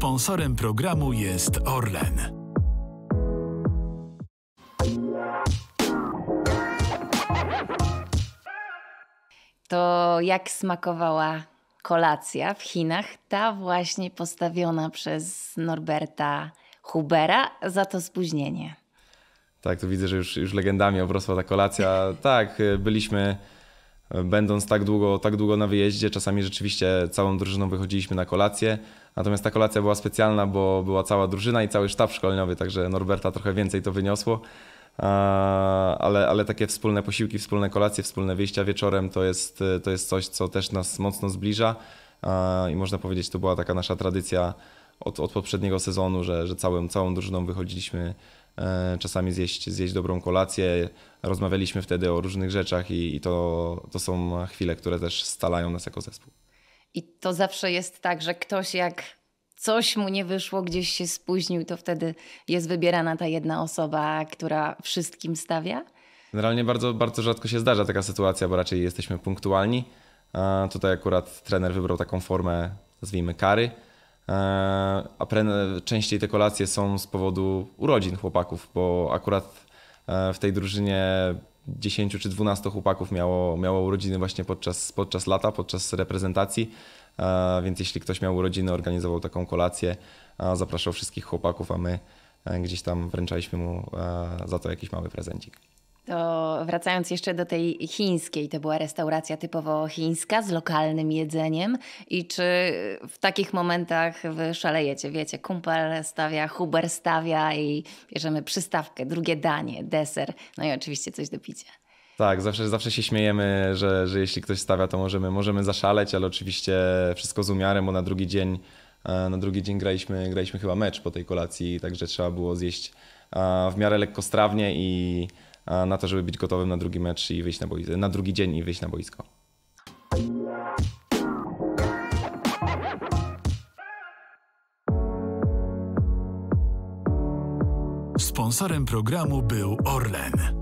Sponsorem programu jest Orlen. To jak smakowała kolacja w Chinach, ta właśnie postawiona przez Norberta Hubera za to spóźnienie? Tak, to widzę, że już, już legendami obrosła ta kolacja. Tak, byliśmy będąc tak długo, tak długo na wyjeździe, czasami rzeczywiście całą drużyną wychodziliśmy na kolację. Natomiast ta kolacja była specjalna, bo była cała drużyna i cały sztab szkoleniowy, także Norberta trochę więcej to wyniosło. Ale, ale takie wspólne posiłki, wspólne kolacje, wspólne wyjścia wieczorem to jest, to jest coś, co też nas mocno zbliża. I można powiedzieć, to była taka nasza tradycja od, od poprzedniego sezonu, że, że całym, całą drużyną wychodziliśmy E, czasami zjeść, zjeść dobrą kolację. Rozmawialiśmy wtedy o różnych rzeczach i, i to, to są chwile, które też stalają nas jako zespół. I to zawsze jest tak, że ktoś jak coś mu nie wyszło, gdzieś się spóźnił, to wtedy jest wybierana ta jedna osoba, która wszystkim stawia? Generalnie bardzo, bardzo rzadko się zdarza taka sytuacja, bo raczej jesteśmy punktualni. A tutaj akurat trener wybrał taką formę, nazwijmy kary E, a częściej te kolacje są z powodu urodzin chłopaków, bo akurat e, w tej drużynie 10 czy 12 chłopaków miało, miało urodziny właśnie podczas, podczas lata, podczas reprezentacji. E, więc jeśli ktoś miał urodziny, organizował taką kolację, zapraszał wszystkich chłopaków, a my gdzieś tam wręczaliśmy mu za to jakiś mały prezencik. To wracając jeszcze do tej chińskiej, to była restauracja typowo chińska z lokalnym jedzeniem. I czy w takich momentach wy szalejecie? Wiecie, kumpel stawia, Huber stawia i bierzemy przystawkę, drugie danie, deser, no i oczywiście coś do picia. Tak, zawsze, zawsze się śmiejemy, że, że jeśli ktoś stawia, to możemy, możemy zaszaleć, ale oczywiście wszystko z umiarem, bo na drugi dzień, e, na drugi dzień graliśmy, graliśmy chyba mecz po tej kolacji, także trzeba było zjeść e, w miarę lekkostrawnie i E, na to, żeby być gotowym na drugi mecz i wyjść na boisko, na drugi dzień i wyjść na boisko. Sponsorem programu był Orlen.